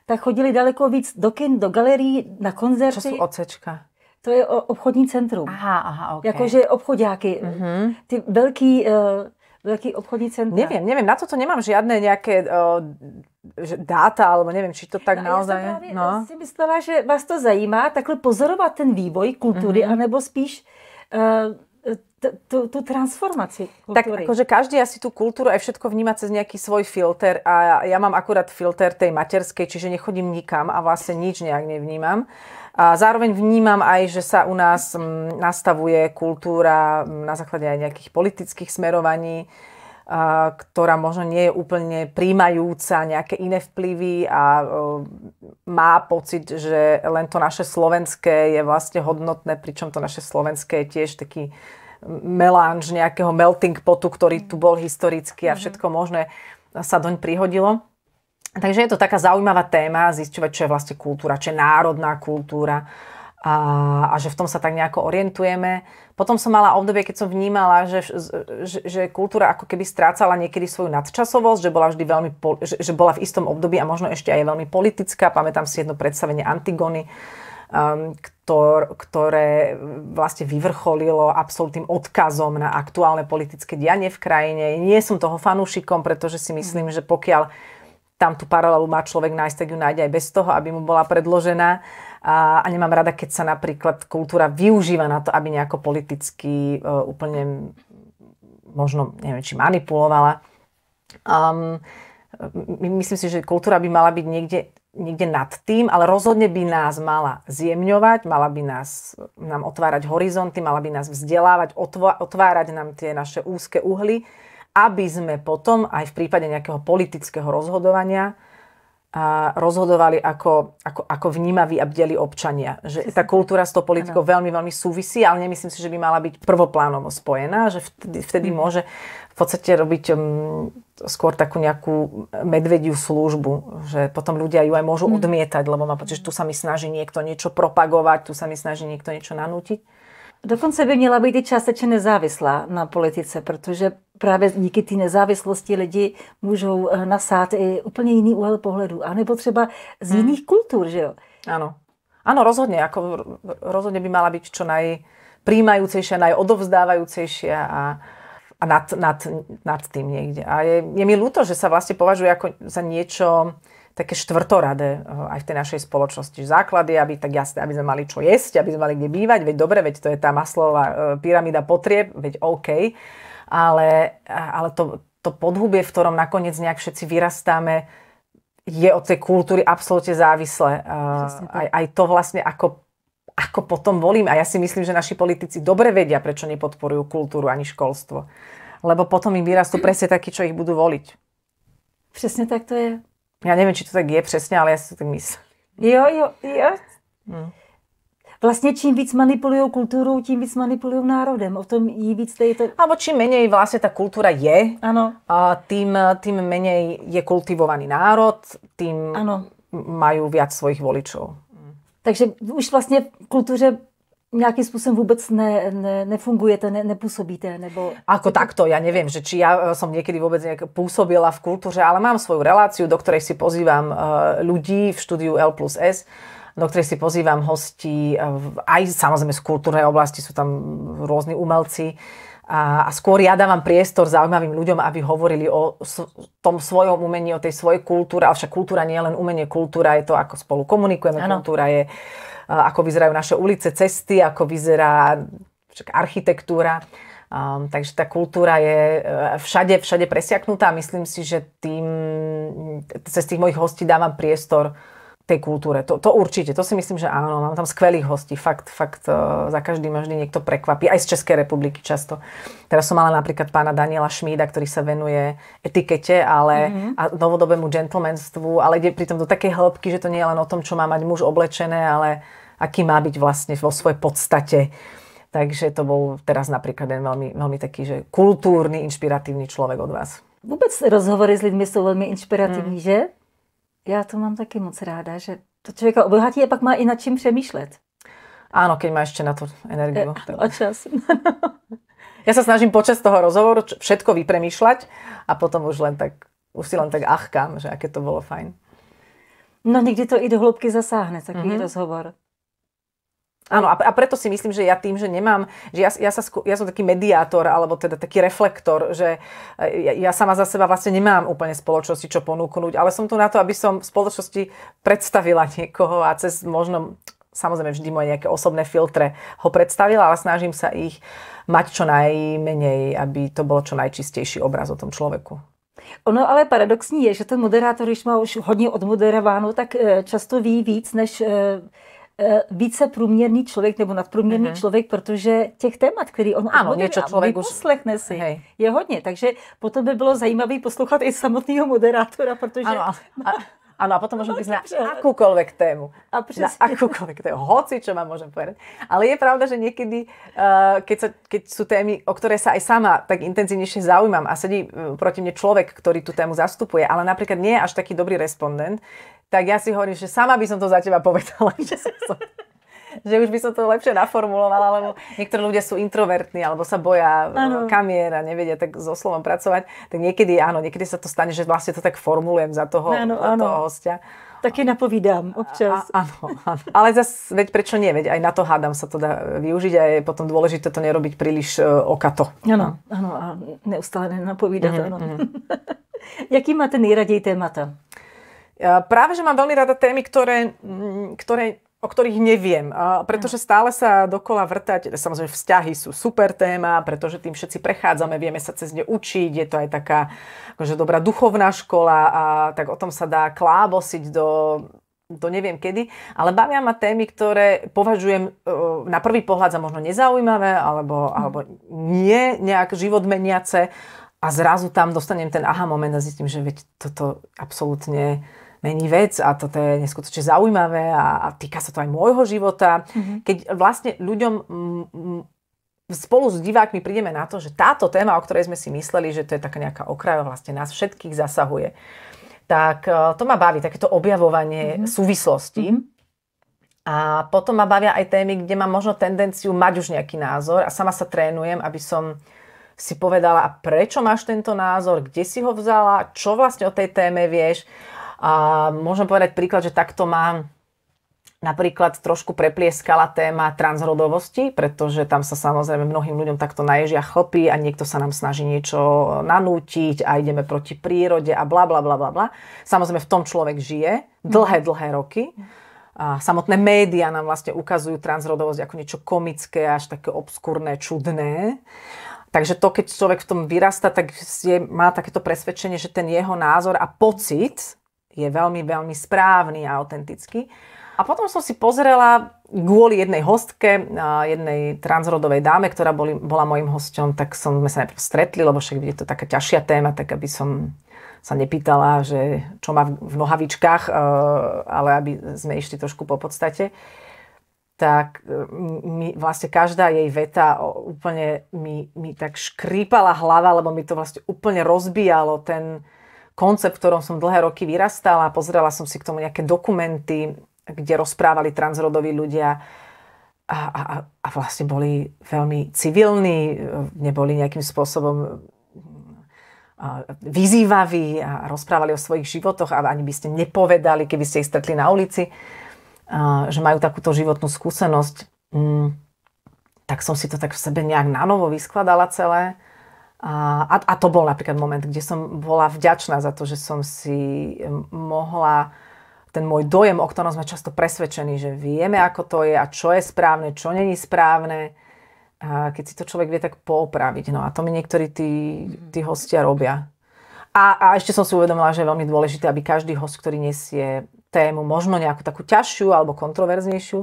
tak chodili daleko víc do kin, do galerií, na koncerty. Čo sú ocečka? To je obchodní centrum. Aha, aha, ok. Jakože obchodáky. Mm-hmm. Ty velký, uh, eh, veľký obchodní centrum. Neviem, neviem, na toto nemám žiadne nejaké uh, dáta, alebo neviem, či to tak no, naozaj ja No. si myslela, že vás to zajímá, takhle pozorovat ten vývoj kultury, mm-hmm. anebo spíš uh, tú, transformáciu kultúry. Tak akože každý asi tú kultúru aj všetko vníma cez nejaký svoj filter a ja mám akurát filter tej materskej, čiže nechodím nikam a vlastne nič nejak nevnímam. A zároveň vnímam aj, že sa u nás mm, nastavuje kultúra mm, na základe aj nejakých politických smerovaní, ktorá možno nie je úplne príjmajúca nejaké iné vplyvy a má pocit, že len to naše slovenské je vlastne hodnotné, pričom to naše slovenské je tiež taký melanž, nejakého melting potu, ktorý tu bol mm-hmm. historicky a mm-hmm. všetko možné sa doň prihodilo. Takže je to taká zaujímavá téma, zistiť, čo je vlastne kultúra, čo je národná kultúra a, a že v tom sa tak nejako orientujeme. Potom som mala obdobie, keď som vnímala, že, že, že kultúra ako keby strácala niekedy svoju nadčasovosť, že bola vždy veľmi, že, že bola v istom období a možno ešte aj veľmi politická. Pamätám si jedno predstavenie Antigony, um, ktoré mm, vlastne vyvrcholilo absolútnym odkazom na aktuálne politické dianie v krajine. Nie som toho fanúšikom, pretože si myslím, že pokiaľ tam tú paralelu má človek nájsť, tak ju nájde aj bez toho, aby mu bola predložená. A, a nemám rada, keď sa napríklad kultúra využíva na to, aby nejako politicky uh, úplne možno, neviem, či manipulovala. Um, myslím si, že kultúra by mala byť niekde niekde nad tým, ale rozhodne by nás mala zjemňovať, mala by nás, nám otvárať horizonty, mala by nás vzdelávať, otvárať nám tie naše úzke uhly, aby sme potom aj v prípade nejakého politického rozhodovania a rozhodovali ako, ako, ako vnímaví a bdeli občania. Že tá kultúra s tou politikou ano. veľmi, veľmi súvisí, ale nemyslím si, že by mala byť prvoplánovo spojená, že vtedy, vtedy mm. môže v podstate robiť um, skôr takú nejakú medvediu službu, že potom ľudia ju aj môžu mm. odmietať, lebo má že tu sa mi snaží niekto niečo propagovať, tu sa mi snaží niekto niečo nanútiť. Dokonce by měla být i částečně nezávislá na politice, protože právě díky té nezávislosti lidi můžou eh, nasát i úplně jiný úhel pohledu, anebo třeba z hmm. jiných kultur, že jo? Ano. Ano, rozhodně, jako rozhodně by měla být čo najpríjmajúcejšia, najodovzdávajúcejšia a, a nad, nad, nad tým niekde. A je, je mi ľúto, že sa vlastne považuje ako za niečo, také štvrtoradé eh, aj v tej našej spoločnosti. Základy, aby tak jasne, aby sme mali čo jesť, aby sme mali kde bývať, veď dobre, veď to je tá maslová eh, pyramída potrieb, veď OK, ale, eh, ale to, to podhubie, v ktorom nakoniec nejak všetci vyrastáme, je od tej kultúry absolútne závislé. Aj, aj to vlastne, ako, ako potom volím. A ja si myslím, že naši politici dobre vedia, prečo nepodporujú kultúru ani školstvo. Lebo potom im vyrastú presne takí, čo ich budú voliť. Presne tak to je. Ja neviem, či to tak je presne, ale ja si to tak myslím. Jo, jo, jo. Hmm. Vlastně čím víc manipulují kulturou, tím víc manipulují národem. O tom jí víc je to... Alebo čím menej vlastne tá kultúra je, ano. A tým, tým menej je kultivovaný národ, tým ano. majú viac svojich voličov. Takže už vlastně v kultuře nejakým spôsobom vôbec ne, ne, nefungujete, ne, nepôsobíte? Nebo... Ako takto, ja neviem, že či ja e, som niekedy vôbec nejak pôsobila v kultúre, ale mám svoju reláciu, do ktorej si pozývam e, ľudí v štúdiu L plus S, do ktorej si pozývam hostí e, aj samozrejme z kultúrnej oblasti, sú tam rôzni umelci, a, a skôr ja dávam priestor zaujímavým ľuďom, aby hovorili o tom svojom umení, o tej svojej kultúre. Avšak kultúra nie je len umenie, kultúra je to, ako spolu komunikujeme, ano. kultúra je ako vyzerajú naše ulice, cesty, ako vyzerá architektúra. Um, takže tá kultúra je e, všade, všade presiaknutá. Myslím si, že tým, cez tých mojich hostí dávam priestor uh, tej kultúre. To, to určite, to si myslím, že áno. Mám tam skvelých hostí, fakt, fakt e, za každým možný niekto prekvapí, aj z Českej republiky často. Teraz som mala napríklad pána Daniela Šmída, ktorý sa venuje etikete ale, mm-hmm. a novodobému gentlemanstvu, ale ide pritom do takej hĺbky, že to nie je len o tom, čo má mať muž oblečené, ale aký má byť vlastne vo svojej podstate. Takže to bol teraz napríklad jeden veľmi, veľmi taký, že kultúrny, inšpiratívny človek od vás. Vôbec rozhovory s ľuďmi sú veľmi inšpiratívni, mm. že? Já to mám taky moc ráda, že to člověka obohatí a pak má i nad čím přemýšlet. Áno, keď má ešte na to energiu. E, a čas. ja sa snažím počas toho rozhovoru všetko vypremýšľať a potom už len tak, už si len tak achkám, že aké to bolo fajn. No někdy to i do hloubky zasáhne, takový mm-hmm. rozhovor. Áno, a preto si myslím, že ja tým, že nemám, že ja, ja, sa, ja som taký mediátor, alebo teda taký reflektor, že e, ja, ja sama za seba vlastne nemám úplne spoločnosti čo ponúknuť, ale som tu na to, aby som v spoločnosti predstavila niekoho a cez možno, samozrejme vždy moje nejaké osobné filtre ho predstavila, ale snažím sa ich mať čo najmenej, aby to bolo čo najčistejší obraz o tom človeku. Ono ale paradoxní je, že ten moderátor, když má už hodně odmoderováno, tak e, často ví víc, než e, E, více průměrný člověk nebo nadprůměrný mm-hmm. člověk, protože těch témat, který on ano, něco člověk poslechne si, hej. je hodně. Takže potom by bylo zajímavé poslouchat i samotného moderátora, protože... Ano, a, ano, a potom môžem ísť na akúkoľvek tému. A na akúkoľvek tému. Hoci, čo vám môžem povedať. Ale je pravda, že niekedy, e, keď, sa, keď sú témy, o ktoré sa aj sama tak intenzívnejšie zaujímam a sedí e, proti mne človek, ktorý tú tému zastupuje, ale napríklad nie je až taký dobrý respondent, tak ja si hovorím, že sama by som to za teba povedala, že som že už by som to lepšie naformulovala, lebo niektorí ľudia sú introvertní alebo sa boja ano. kamier a nevedia tak so slovom pracovať. Tak niekedy áno, niekedy sa to stane, že vlastne to tak formulujem za toho, ano, za toho ano. hostia. Také napovídam občas. A, áno, áno. Ale zase, veď prečo nie, veď aj na to hádam sa to dá využiť a je potom dôležité to nerobiť príliš uh, okato. Áno, áno, a neustále napovídať, mm-hmm. áno. Mhm. Jaký máte nejraději témata? E, práve, že mám veľmi rada témy, ktoré, mm, ktoré o ktorých neviem, pretože mhm. stále sa dokola vrtať, samozrejme vzťahy sú super téma, pretože tým všetci prechádzame, vieme sa cez ne učiť, je to aj taká akože dobrá duchovná škola a tak o tom sa dá klábosiť do, to neviem kedy, ale bavia ma témy, ktoré považujem e, na prvý pohľad za možno nezaujímavé alebo, mhm. alebo nie nejak život meniace a zrazu tam dostanem ten aha moment a zistím, že veď toto absolútne není vec a toto je neskutočne zaujímavé a, a týka sa to aj môjho života. Mm-hmm. Keď vlastne ľuďom m, mm, mm, spolu s divákmi prídeme na to, že táto téma, o ktorej sme si mysleli, že to je taká nejaká okraja, vlastne nás všetkých zasahuje, tak e, to ma baví, takéto objavovanie mm-hmm. súvislostí. Mm-hmm. A potom ma bavia aj témy, kde mám možno tendenciu mať už nejaký názor a sama sa trénujem, aby som si povedala, prečo máš tento názor, kde si ho vzala, čo vlastne o tej téme vieš. A môžem povedať príklad, že takto má Napríklad trošku preplieskala téma transrodovosti, pretože tam sa samozrejme mnohým ľuďom takto naježia chlpy a niekto sa nám snaží niečo nanútiť a ideme proti prírode a bla bla bla bla bla. Samozrejme v tom človek žije dlhé, dlhé roky. A samotné médiá nám vlastne ukazujú transrodovosť ako niečo komické, až také obskúrne, čudné. Takže to, keď človek v tom vyrasta, tak je, má takéto presvedčenie, že ten jeho názor a pocit je veľmi, veľmi správny a autentický. A potom som si pozrela kvôli jednej hostke, jednej transrodovej dáme, ktorá boli, bola mojim hosťom, tak som, sme sa najprv stretli, lebo však je to taká ťažšia téma, tak aby som sa nepýtala, že čo má v nohavičkách, ale aby sme išli trošku po podstate tak e, mi vlastne každá jej veta úplne mi, mi tak škrípala hlava, lebo mi to vlastne úplne rozbíjalo ten, koncept, v ktorom som dlhé roky vyrastala. Pozrela som si k tomu nejaké dokumenty, kde rozprávali transrodoví ľudia a, a, a vlastne boli veľmi civilní, neboli nejakým spôsobom vyzývaví a rozprávali o svojich životoch a ani by ste nepovedali, keby ste ich stretli na ulici, že majú takúto životnú skúsenosť. Mm, tak som si to tak v sebe nejak nanovo vyskladala celé a, a to bol napríklad moment, kde som bola vďačná za to, že som si mohla ten môj dojem, o ktorom sme často presvedčení, že vieme, ako to je a čo je správne, čo není správne, a keď si to človek vie tak poupraviť. No a to mi niektorí tí, tí hostia robia. A, a ešte som si uvedomila, že je veľmi dôležité, aby každý host, ktorý nesie tému, možno nejakú takú ťažšiu alebo kontroverznejšiu,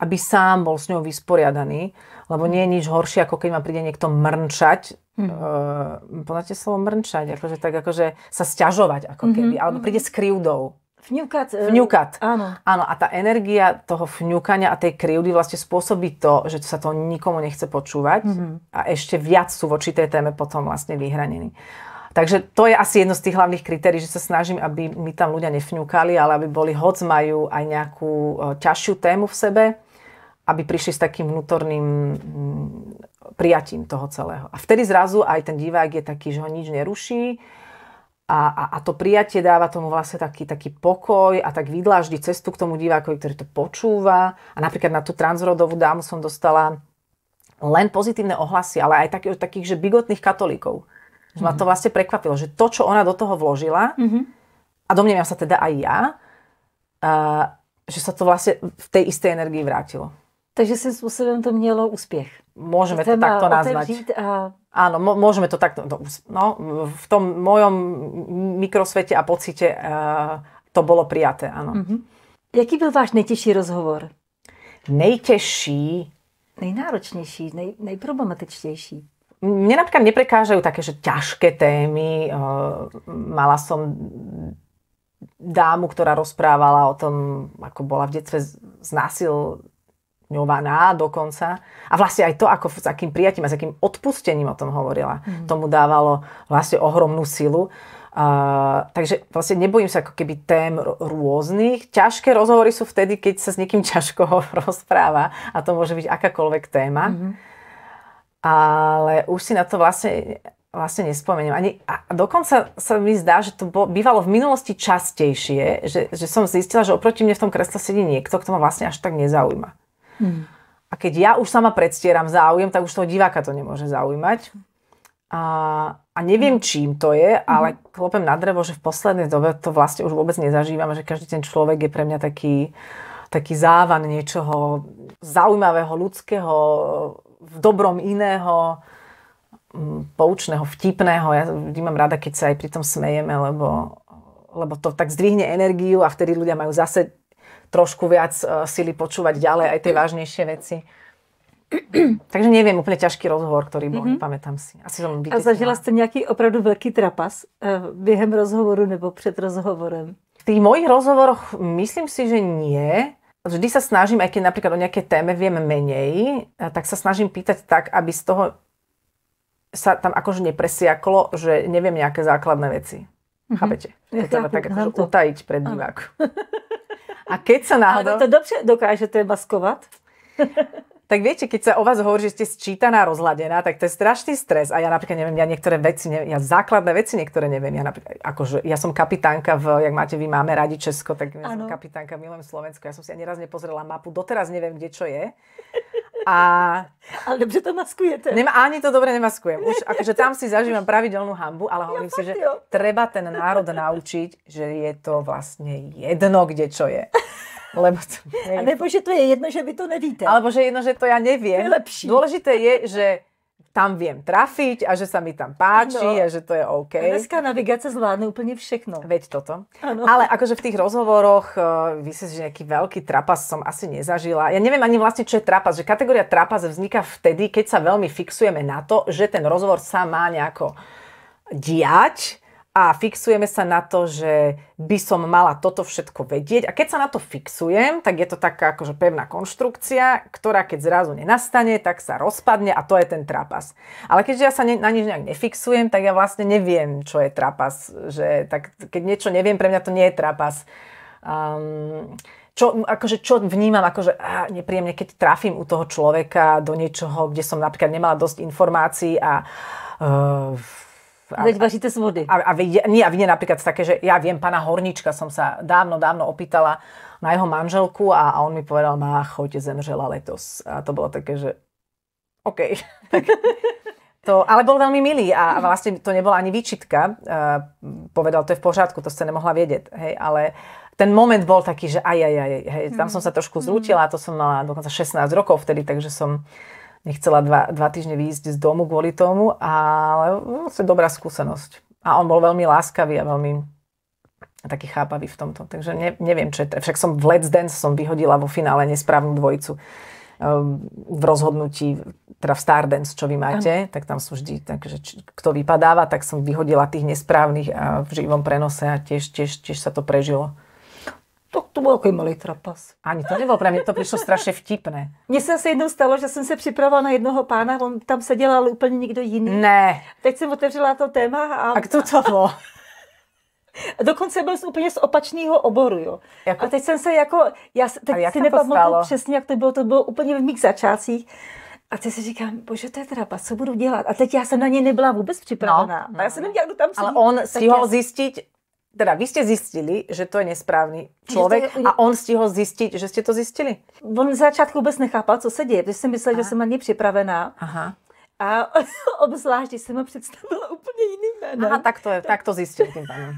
aby sám bol s ňou vysporiadaný, lebo nie je nič horšie, ako keď ma príde niekto mrnčať, mm hm. uh, eh, poznáte slovo mrnčať, akože tak akože sa sťažovať ako mhm, keby, mm-hmm. alebo mhm. príde s krivdou. Fňukat. Eh, Fňukat. Áno. Áno, a tá energia toho fňukania a tej krivdy vlastne spôsobí to, že sa to nikomu nechce počúvať mm-hmm. a ešte viac sú voči tej téme potom vlastne vyhranení. Takže to je asi jedno z tých hlavných kritérií, že sa snažím, aby mi tam ľudia nefňúkali, ale aby boli, hoc majú aj nejakú e, ťažšiu tému v sebe, aby prišli s takým vnútorným mm, prijatím toho celého. A vtedy zrazu aj ten divák je taký, že ho nič neruší a, a, a to prijatie dáva tomu vlastne taký, taký pokoj a tak vydláždi cestu k tomu divákovi, ktorý to počúva. A napríklad na tú transrodovú dámu som dostala len pozitívne ohlasy, ale aj takých, takých že bigotných katolíkov Mm-hmm. ma to vlastne prekvapilo, že to, čo ona do toho vložila, mm-hmm. a domnievam sa teda aj ja, a, že sa to vlastne v tej istej energii vrátilo. Takže si způsobem to mělo úspěch. Môžeme to takto nazvať. A... Áno, môžeme to takto. No, v tom mojom mikrosvete a pocite uh, to bolo prijaté, áno. Mm-hmm. Jaký byl váš nejtěžší rozhovor? Nejtěžší? Nejnáročnější, nej, nejproblematičtější mne napríklad neprekážajú také, že ťažké témy. Eh, mala som dámu, ktorá rozprávala o tom, ako bola v detstve znásilňovaná dokonca. A vlastne aj to, ako s akým prijatím a s akým odpustením o tom hovorila, mm. tomu dávalo vlastne ohromnú silu. Uh, takže vlastne nebojím sa ako keby tém rôznych. Ťažké rozhovory sú vtedy, keď sa s niekým ťažko rozpráva a to môže byť akákoľvek téma. Mm-hmm ale už si na to vlastne, vlastne nespomeniem. Ani, a dokonca sa mi zdá, že to bolo, bývalo v minulosti častejšie, že, že som zistila, že oproti mne v tom kresle sedí niekto, kto ma vlastne až tak nezaujíma. Hmm. A keď ja už sama predstieram záujem, tak už toho diváka to nemôže zaujímať. A, a neviem, hmm. čím to je, ale mm. klopem na drevo, že v poslednej dobe to vlastne už vôbec nezažívam, že každý ten človek je pre mňa taký, taký závan niečoho zaujímavého, ľudského, v dobrom iného, poučného, vtipného. Ja vždy mám rada, keď sa aj pri tom smejeme, lebo, lebo to tak zdvihne energiu a vtedy ľudia majú zase trošku viac e, sily počúvať ďalej aj tie vážnejšie veci. Takže neviem, úplne ťažký rozhovor, ktorý bol, mm-hmm. pamätám si. Asi som a zažila jste nějaký opravdu velký trapas e, během rozhovoru nebo před rozhovorem? V tých mojich rozhovoroch myslím si, že nie vždy sa snažím, aj keď napríklad o nejaké téme viem menej, tak sa snažím pýtať tak, aby z toho sa tam akože nepresiaklo, že neviem nejaké základné veci. Mm-hmm. Chápete? Ja to treba tak akože utajiť pred divákom. A keď sa náhodou... Ale to dobře dokážete maskovať. tak viete, keď sa o vás hovorí, že ste sčítaná, rozladená, tak to je strašný stres. A ja napríklad neviem, ja niektoré veci, neviem, ja základné veci niektoré neviem. Ja, napríklad, akože, ja som kapitánka v, jak máte vy, máme radi Česko, tak ja som kapitánka, v milém Slovensku, Ja som si ani raz nepozrela mapu, doteraz neviem, kde čo je. A... Ale dobře to maskujete. Nemá, ani to dobre nemaskujem. Už akože tam si zažívam pravidelnú hambu, ale hovorím ja, si, že jo. treba ten národ naučiť, že je to vlastne jedno, kde čo je. Lebo to A nebo, že to je jedno, že vy to nevíte. Alebo že jedno, že to ja neviem. Je lepší. Dôležité je, že tam viem trafiť a že sa mi tam páči ano. a že to je OK. A dneska navigácia zvládne úplne všechno. Veď toto. Ano. Ale akože v tých rozhovoroch, uh, vy si, že nejaký veľký trapas som asi nezažila. Ja neviem ani vlastne, čo je trapas. Že kategória trapas vzniká vtedy, keď sa veľmi fixujeme na to, že ten rozhovor sa má nejako diať a fixujeme sa na to, že by som mala toto všetko vedieť. A keď sa na to fixujem, tak je to taká akože pevná konštrukcia, ktorá keď zrazu nenastane, tak sa rozpadne a to je ten trapas. Ale keďže ja sa ne, na nič nejak nefixujem, tak ja vlastne neviem, čo je trapas. Že, tak, keď niečo neviem, pre mňa to nie je trapas. Um, čo, akože, čo vnímam akože á, nepríjemne, keď trafím u toho človeka do niečoho, kde som napríklad nemala dosť informácií a uh, a, Veď varíte z vody. A, a, a, nie, a vine napríklad také, že ja viem, pána Hornička som sa dávno, dávno opýtala na jeho manželku a, a on mi povedal, má choď zemřela letos. A to bolo také, že OK. to, ale bol veľmi milý a vlastne to nebola ani výčitka. E, povedal, to je v pořádku, to ste nemohla vedieť. Hej, ale ten moment bol taký, že aj, aj, aj, hej, tam mhm. som sa trošku mhm. zrútila, to som mala dokonca 16 rokov vtedy, takže som nechcela dva, dva týždne výjsť z domu kvôli tomu, ale vlastne dobrá skúsenosť. A on bol veľmi láskavý a veľmi taký chápavý v tomto. Takže ne, neviem, čo je. to. Však som v Let's Dance som vyhodila vo finále nesprávnu dvojicu ehm, v rozhodnutí, teda v Stardance, čo vy máte, ano. tak tam sú vždy, takže či, kto vypadáva, tak som vyhodila tých nesprávnych a v živom prenose a tiež, tiež, tiež sa to prežilo to, to bol takový malý trapas. Ani to pre mňa, to prišlo strašne vtipné. Mně se asi jednou stalo, že jsem se pripravovala na jednoho pána, on tam sedel, ale úplně nikto jiný. Ne. Teď jsem otevřela to téma a... A to to bylo? Dokonce byl z úplně z opačného oboru, jo. Jako... A teď jsem se jako, já teď jak si nepamatuju přesně, jak to bylo, to bylo úplně v mých začátcích. A ty si říkám, bože, to je trapa, co budu dělat? A teď já jsem na něj nebyla vůbec připravená. No, no. A já jsem nevěděla, kdo tam sedí. Ale on si ho já... zjistit, teda vy ste zistili, že to je nesprávny človek je... a on stihol zistiť, že ste to zistili? On v začátku vůbec nechápal, co se děje, protože si myslel, že jsem ani připravená. Aha. A obzvlášť, som jsem ho představila úplně jiným Aha, tak to, je, tak to zistil tým pánom.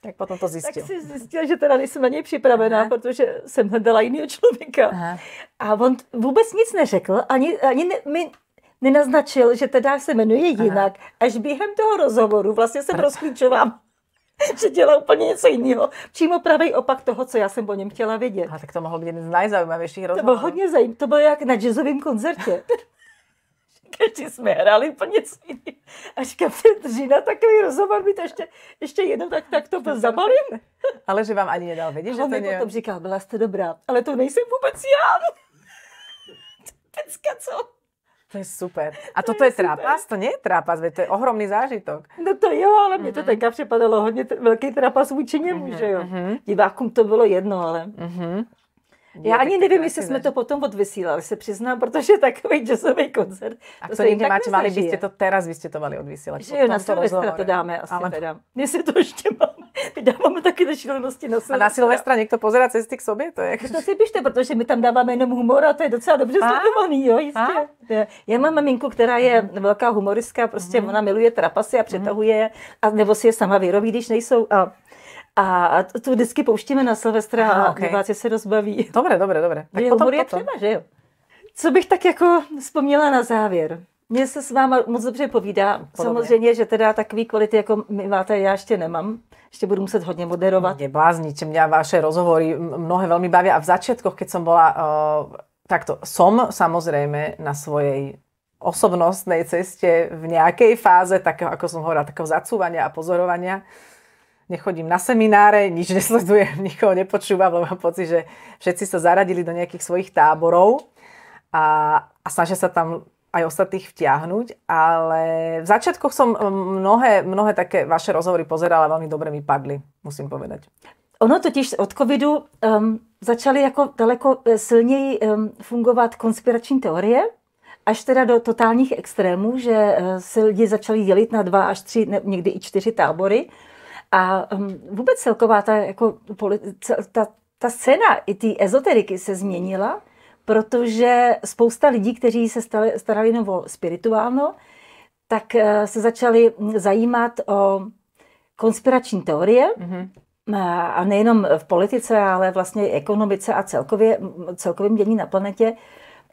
Tak potom to zistil. Tak si zistil, že teda nejsem na něj připravená, Aha. protože jsem hledala jiného člověka. Aha. A on vůbec nic neřekl, ani, ani ne, mi nenaznačil, že teda se jmenuje jinak. Aha. Až během toho rozhovoru vlastně jsem rozklíčovám. že dělá úplně něco jiného. Přímo pravý opak toho, co já jsem o něm chtěla vědět. A tak to mohlo být jeden z nejzajímavějších rozhovorů. To bylo hodně zajímavé. To bylo jak na jazzovém koncertě. Když jsme hráli po něco jiného. A říkám, Petřina, takový rozhovor být. to ještě, ještě jednou tak, tak to byl zabalím. Ale že vám ani nedal vědět, že to ne... potom říkal, byla jste dobrá, ale to nejsem vůbec já. Pecka, co? To je super. A to toto je, je trápas? To nie je trápas, veď to je ohromný zážitok. No to jo, ale mě to mhm. tenka připadalo hodně t- velký trápas vůči němu, mhm, že jo. mm Divákům to bylo jedno, ale... mm Já ani nevím, jestli jsme to potom odvysílali, se přiznám, protože takový jazzový koncert. A to ktorý nemáč mali byste to teraz, byste to mali odvysílat. Že jo, na to dáme asi Ale... teda. se to ještě mám. My dáváme taky ze šílenosti na Silvestra. A na Silvestra někdo pozera cesty k sobě? To je jak... No to si píšte, protože my tam dáváme jenom humor a to je docela dobře a? sledovaný, jo, jistě. A? Já mám maminku, která je mhm. velká humoristka, prostě mm. ona miluje trapasy a mhm. přetahuje, a nebo si je sama vyrobí, když nejsou. A, a tu vždycky pouštíme na Silvestra a, okay. diváci se rozbaví. Dobre, dobre, dobre. Tak je, potom, je třeba, že jo? Co bych tak jako vzpomněla na závěr? Mně se s váma moc dobře povídá. Podobně. Samozřejmě, že teda takový kvality, jako my máte, já ještě nemám. Ešte budú musieť hodne moderovať. Nebláznite, mňa vaše rozhovory mnohé veľmi bavia. A v začiatkoch, keď eh, som bola uh, takto, som samozrejme na svojej osobnostnej ceste v nejakej fáze, takého, ako som hovorila, takého zacúvania a pozorovania. Nechodím na semináre, nič nesledujem, nikoho nepočúvam, lebo mám pocit, že všetci sa zaradili do nejakých svojich táborov a, a snažia sa tam aj ostatných vtiahnuť, ale v začiatkoch som mnohé, mnohé také vaše rozhovory pozerala, veľmi dobre mi padli, musím povedať. Ono totiž od covidu um, začaly jako daleko e, silněji um, fungovat konspirační teorie, až teda do totálních extrémů, že uh, se lidi začali dělit na dva až tři, ne, někdy i čtyři tábory. A um, vůbec celková ta, jako, ta, ta, ta scéna i té ezoteriky se změnila protože spousta lidí, kteří se stali, starali jenom o spirituálno, tak eh, se začali zajímat o konspirační teorie, mm-hmm. a nejenom v politice, ale vlastně i ekonomice a celkově, celkovým dění na planetě.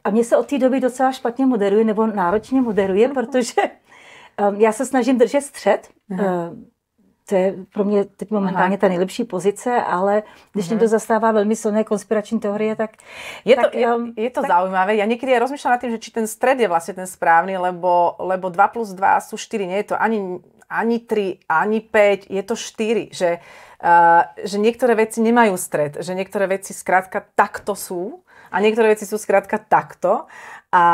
A mě se od té doby docela špatně moderuje, nebo náročně moderuje, mhm. protože eh, já se snažím držet střed. Mm-hmm to je pro mě teď momentálně Aha. ta nejlepší pozice, ale když mm-hmm. někdo zastává velmi silné konspirační teorie, tak... Je tak, to, je, je to tak... zaujímavé. Ja niekedy aj rozmýšľam nad tým, že či ten stred je vlastne ten správny, lebo, lebo 2 plus 2 sú 4, nie je to ani, ani 3, ani 5, je to 4, že, uh, že niektoré veci nemajú stred, že niektoré veci skrátka takto sú a niektoré veci sú skrátka takto a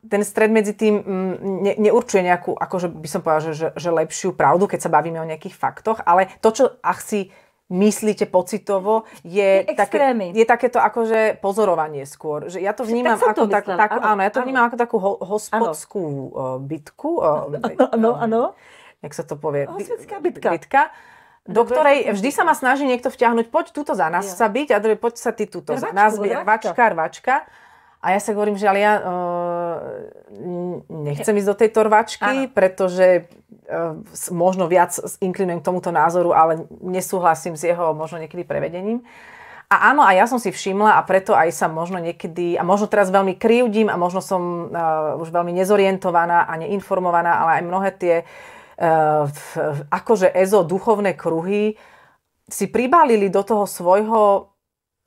ten stred medzi tým mm, ne, neurčuje nejakú, akože by som povedal, že, že, že lepšiu pravdu, keď sa bavíme o nejakých faktoch, ale to, čo si myslíte pocitovo, je, také, je takéto akože pozorovanie skôr. Že ja to vnímam tak ako, to tak, tak, áno, áno, ja to áno. vnímam ako takú ho, hospodskú áno. bytku. Áno, áno. Jak sa to povie? Hospodská bytka. bytka do ktorej vždy sa ma snaží niekto vťahnuť, poď túto za nás ja. sa byť, a poď sa ty túto za nás byť, vačka, rvačka. A ja sa hovorím, že ale ja uh, nechcem ísť do tej torvačky, ano. pretože uh, možno viac inklinujem k tomuto názoru, ale nesúhlasím s jeho možno niekedy prevedením. A áno, a ja som si všimla a preto aj sa možno niekedy, a možno teraz veľmi krivdím a možno som uh, už veľmi nezorientovaná a neinformovaná, ale aj mnohé tie uh, v, akože EZO duchovné kruhy si pribalili do toho svojho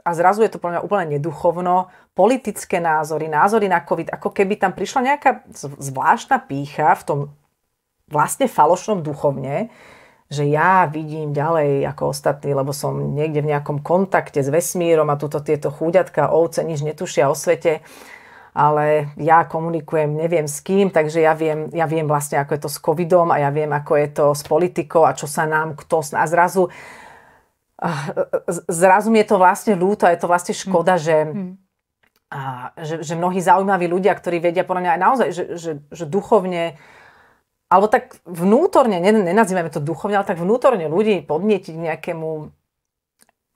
a zrazu je to pre mňa úplne neduchovno, politické názory, názory na COVID, ako keby tam prišla nejaká zvláštna pícha v tom vlastne falošnom duchovne, že ja vidím ďalej ako ostatní, lebo som niekde v nejakom kontakte s vesmírom a tuto tieto chúďatka, ovce nič netušia o svete, ale ja komunikujem neviem s kým, takže ja viem, ja viem vlastne, ako je to s covidom a ja viem, ako je to s politikou a čo sa nám kto... nás zrazu, ah, zrazu mi je to vlastne ľúto a je to vlastne škoda, mm. že... Mm a že, že mnohí zaujímaví ľudia, ktorí vedia podľa mňa aj naozaj, že, že, že duchovne alebo tak vnútorne, nenazývame to duchovne, ale tak vnútorne ľudí podnietiť nejakému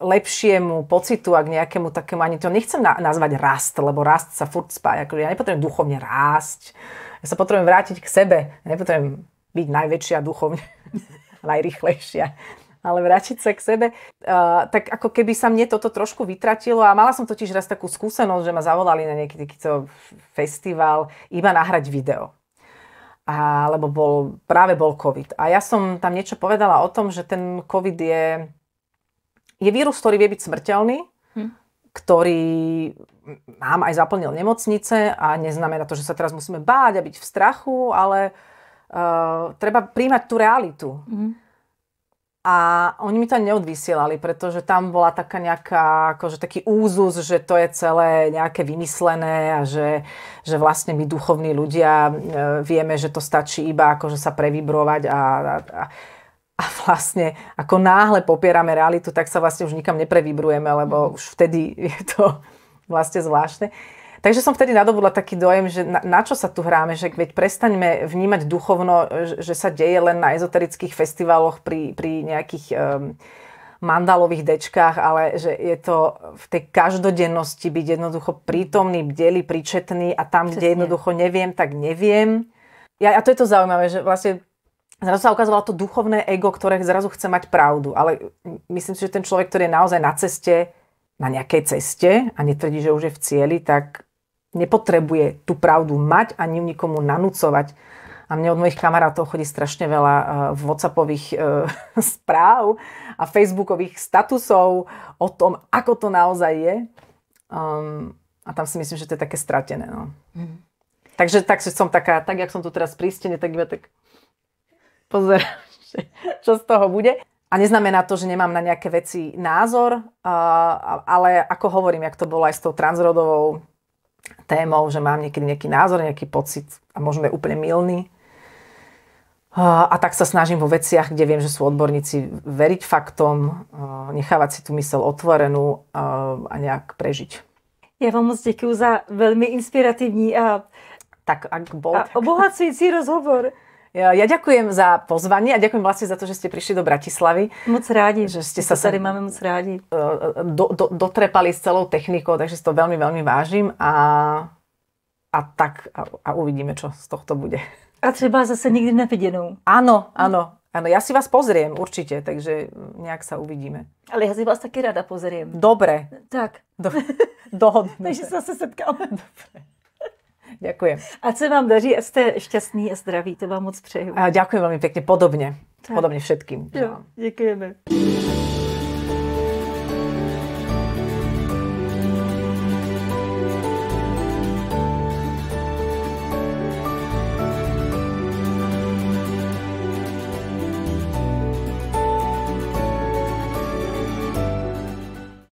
lepšiemu pocitu a k nejakému takému, ani to nechcem na, nazvať rast, lebo rast sa furt spája. Akože ja nepotrebujem duchovne rásť, ja sa potrebujem vrátiť k sebe, ja nepotrebujem byť najväčšia duchovne, najrychlejšia ale vrátiť sa k sebe, uh, tak ako keby sa mne toto trošku vytratilo a mala som totiž raz takú skúsenosť, že ma zavolali na nejaký takýto festival iba nahrať video. A, lebo bol, práve bol COVID. A ja som tam niečo povedala o tom, že ten COVID je, je vírus, ktorý vie byť smrteľný, hm. ktorý nám aj zaplnil nemocnice a neznamená to, že sa teraz musíme báť a byť v strachu, ale uh, treba príjmať tú realitu. Hm a oni mi to ani neodvysielali, pretože tam bola taká nejaká, akože taký úzus, že to je celé nejaké vymyslené a že, že vlastne my duchovní ľudia e, vieme, že to stačí iba akože sa previbrovať a, a, a a vlastne ako náhle popierame realitu, tak sa vlastne už nikam neprevibrujeme, lebo mhm. už vtedy je to vlastne zvláštne. Takže som vtedy nadobudla taký dojem, že na, na čo sa tu hráme, že veď prestaňme vnímať duchovno, že sa deje len na ezoterických festivaloch pri, pri nejakých um, mandalových dečkách, ale že je to v tej každodennosti byť jednoducho prítomný, bdeli, príčetný a tam, Přesne. kde jednoducho neviem, tak neviem. Ja, a to je to zaujímavé, že vlastne zrazu sa ukázalo to duchovné ego, ktoré zrazu chce mať pravdu, ale myslím si, že ten človek, ktorý je naozaj na ceste, na nejakej ceste a netvrdí, že už je v cieli, tak nepotrebuje tú pravdu mať a nikomu nanúcovať. A mne od mojich kamarátov chodí strašne veľa eh, WhatsAppových uh, správ a Facebookových statusov o tom, ako to naozaj je. Um, a tam si myslím, že to je také stratené. No. Mm. Takže tak som taká, tak jak som tu teraz prístene, tak iba tak pozerám, čo z toho bude. A neznamená to, že nemám na nejaké veci názor, uh, ale ako hovorím, jak to bolo aj s tou transrodovou témou, že mám niekedy nejaký názor, nejaký pocit a možno je úplne milný. A tak sa snažím vo veciach, kde viem, že sú odborníci, veriť faktom, nechávať si tú myseľ otvorenú a nejak prežiť. Ja vám moc ďakujem za veľmi inspiratívny a, tak, ak bol, a tak. rozhovor. Ja ďakujem za pozvanie a ďakujem vlastne za to, že ste prišli do Bratislavy. Moc rádi, že ste sa tady máme moc rádi. E, e, do, do, dotrepali s celou technikou, takže si to veľmi, veľmi vážim a, a tak a, a uvidíme, čo z tohto bude. A třeba zase nikdy neviděnou. Áno, áno. Áno, ja si vás pozriem určite, takže nejak sa uvidíme. Ale ja si vás taky rada pozriem. Dobre. Tak. Do, dohodneme. takže sa zase setkáme. Dobre. Ďakujem. A co vám daří a ste šťastní a zdraví, to vám moc přeju. A ďakujem veľmi pekne, podobne. Tak. Podobne všetkým. Jo, ďakujeme.